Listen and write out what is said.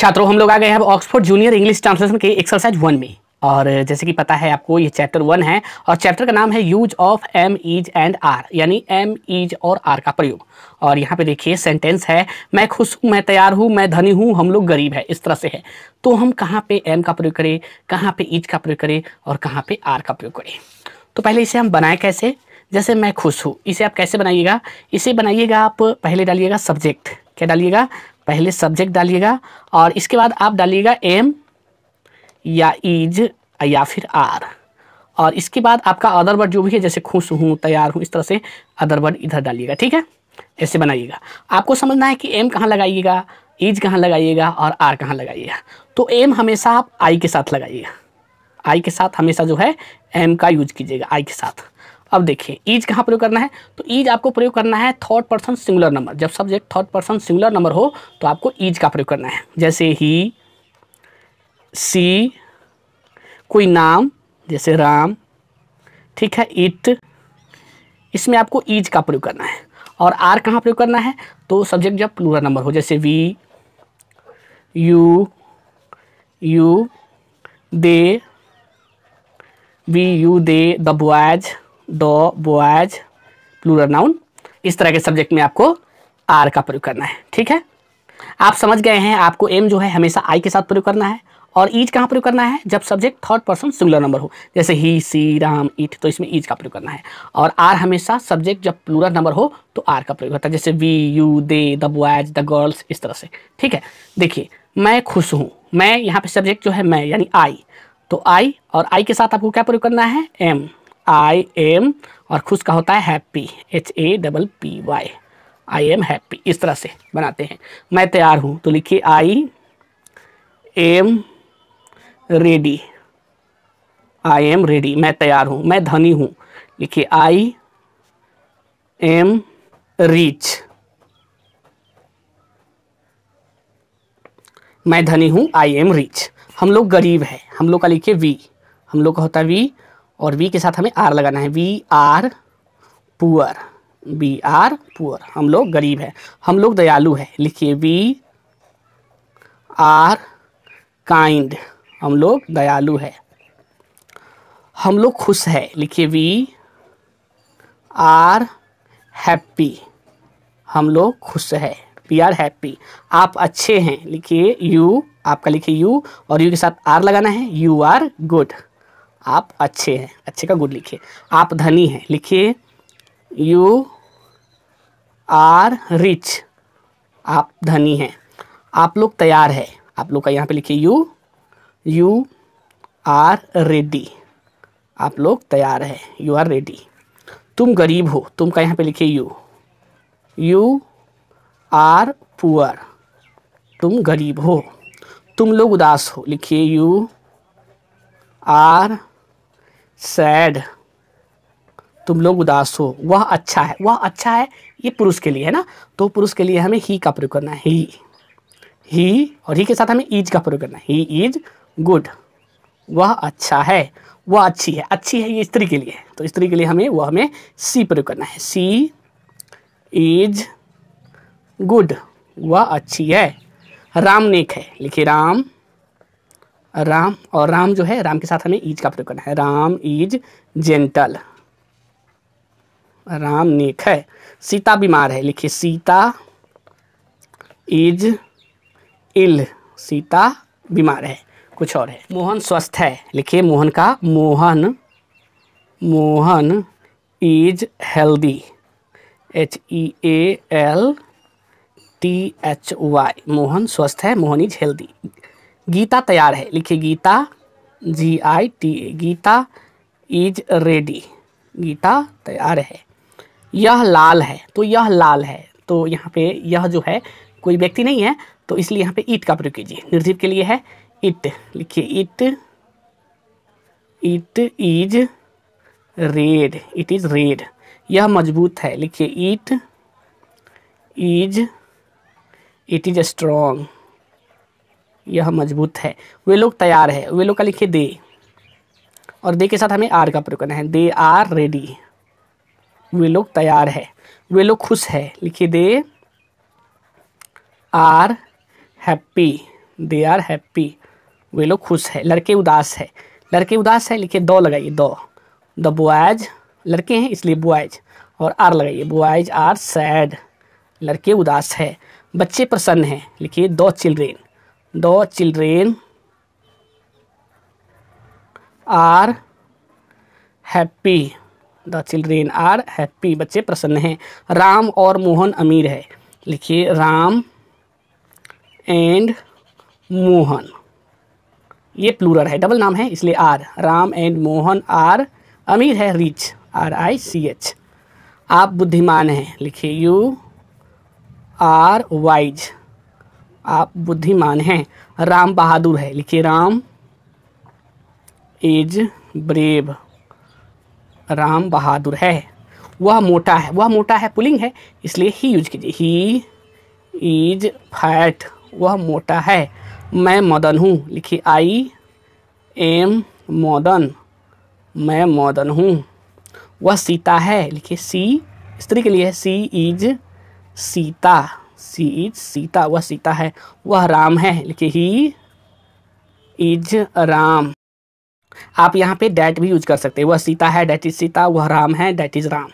छात्रों हम लोग आ गए हैं अब ऑक्सफोर्ड जूनियर इंग्लिश ट्रांसलेशन के एक्सरसाइज वन में और जैसे कि पता है आपको ये चैप्टर वन है और चैप्टर का नाम है use of am is and are यानी एम ईज और आर का प्रयोग और यहाँ पे देखिए सेंटेंस है मैं खुश हूँ मैं तैयार हूँ मैं धनी हूँ हम लोग गरीब है इस तरह से है तो हम कहाँ पे एम का प्रयोग करें कहाँ पे ईज का प्रयोग करें और कहाँ पे आर का प्रयोग करें तो पहले इसे हम बनाए कैसे जैसे मैं खुश हूँ इसे आप कैसे बनाइएगा इसे बनाइएगा आप पहले डालिएगा सब्जेक्ट क्या डालिएगा पहले सब्जेक्ट डालिएगा और इसके बाद आप डालिएगा एम या इज या फिर आर और इसके बाद आपका अदर वर्ड जो भी है जैसे खुश हूँ तैयार हूँ इस तरह से अदर वर्ड इधर डालिएगा ठीक है ऐसे बनाइएगा आपको समझना है कि एम कहाँ लगाइएगा इज कहाँ लगाइएगा और आर कहाँ लगाइएगा तो एम हमेशा आप आई के साथ लगाइएगा आई के साथ हमेशा जो है एम का यूज कीजिएगा आई के साथ अब देखिए ईज कहाँ प्रयोग करना है तो ईज आपको प्रयोग करना है थर्ड पर्सन सिंगुलर नंबर जब subject third person singular number हो तो आपको ईज का प्रयोग करना है जैसे ही सी कोई नाम जैसे राम ठीक है इट इसमें आपको ईज का प्रयोग करना है और आर कहाँ प्रयोग करना है तो सब्जेक्ट जब प्लूरल नंबर हो जैसे we you you they we you they the boys do boys plural noun इस तरह के सब्जेक्ट में आपको आर का प्रयोग करना है ठीक है आप समझ गए हैं आपको एम जो है हमेशा आई के साथ प्रयोग करना है और ईज कहाँ प्रयोग करना है जब subject third person singular number हो जैसे ही सी राम इट तो इसमें ईज का प्रयोग करना है और आर हमेशा सब्जेक्ट जब प्लूरल नंबर हो तो आर का प्रयोग होता है जैसे we you they the boys the girls इस तरह से ठीक है देखिए मैं खुश हूँ मैं यहाँ पे सब्जेक्ट जो है मैं यानी आई तो आई और आई के साथ आपको क्या प्रयोग करना है एम आई एम और खुश का होता है happy H A double P Y I am happy इस तरह से बनाते हैं मैं तैयार हूँ तो लिखिए I am ready I am ready मैं तैयार हूँ मैं धनी हूँ लिखिए आई एम रिच मैं धनी हूँ आई एम रिच हम लोग गरीब हैं हम लोग का लिखिए वी हम लोग का होता है वी और वी के साथ हमें आर लगाना है we are poor we are poor हम लोग गरीब हैं हम लोग दयालु हैं लिखिए वी आर काइंड हम लोग दयालु है हम लोग खुश है लिखिए वी आर हैप्पी हम लोग खुश है वी आर हैप्पी आप अच्छे हैं लिखिए यू आपका लिखिए यू और यू के साथ आर लगाना है यू आर गुड आप अच्छे हैं अच्छे का गुड लिखिए आप धनी हैं लिखिए यू आर रिच आप धनी हैं आप लोग तैयार है आप लोग का यहाँ पे लिखिए यू यू आर रेडी आप लोग तैयार है यू आर रेडी तुम गरीब हो तुम का यहाँ पे लिखिए यू यू आर पुअर तुम गरीब हो तुम लोग उदास हो लिखिए यू आर सैड तुम लोग उदास हो वह अच्छा है वह अच्छा है ये पुरुष के लिए है ना तो पुरुष के लिए हमें ही का प्रयोग करना है ही ही और ही के साथ हमें ईज का प्रयोग करना है ही इज गुड वह अच्छा है वह अच्छी है अच्छी है ये स्त्री के लिए तो स्त्री के लिए हमें वह हमें सी प्रयोग करना है सी इज गुड वह अच्छी है राम नेक है लिखिए राम राम और राम जो है राम के साथ हमें ईज का प्रयोग करना है राम इज जेंटल राम नेक है सीता बीमार है लिखिए सीता इज इल सीता बीमार है कुछ और है मोहन स्वस्थ है लिखिए मोहन का Mohan Mohan is healthy H E L T H Y Mohan स्वस्थ है मोहन इज हेल्दी गीता तैयार है लिखिए Gita G I T A Gita is ready Gita तैयार है यह लाल है तो यह लाल है तो यहाँ पे यह जो है कोई व्यक्ति नहीं है तो इसलिए यहाँ पे ईट का प्रयोग कीजिए निर्जीव के लिए है इट लिखिए it it is red it is red यह मजबूत है लिखिए it is it is strong यह मजबूत है वे लोग तैयार है वे लोग का लिखिए दे और दे के साथ हमें आर का प्रयोग करना है दे आर रेडी वे लोग तैयार है वे लोग खुश है लिखिए they are happy they are happy वे लोग खुश है लड़के उदास है लड़के उदास है लिखिए दो लगाइए दो द बॉयज लड़के हैं इसलिए बॉयज और आर लगाइए बॉयज आर सैड लड़के उदास है बच्चे प्रसन्न हैं लिखिए the children the children are happy the children are happy बच्चे प्रसन्न हैं राम और मोहन अमीर है लिखिए राम एंड मोहन ये प्लूरल है डबल नाम है इसलिए are Ram and Mohan are अमीर है rich R I C H आप बुद्धिमान हैं लिखिए यू आर वाइज आप बुद्धिमान हैं राम बहादुर है लिखिए राम इज ब्रेव राम बहादुर है वह मोटा है वह मोटा है पुलिंग है इसलिए ही यूज कीजिए ही इज फैट वह मोटा है मैं मदन हूँ लिखिए आई एम मदन मैं मदन हूँ वह सीता है लिखिए सी स्त्री के लिए she is Sita she is Sita वह सीता है वह राम है लिखे ही इज राम आप यहाँ पे डैट भी यूज कर सकते हैं वह सीता है डैट इज सीता वह राम है डैट इज राम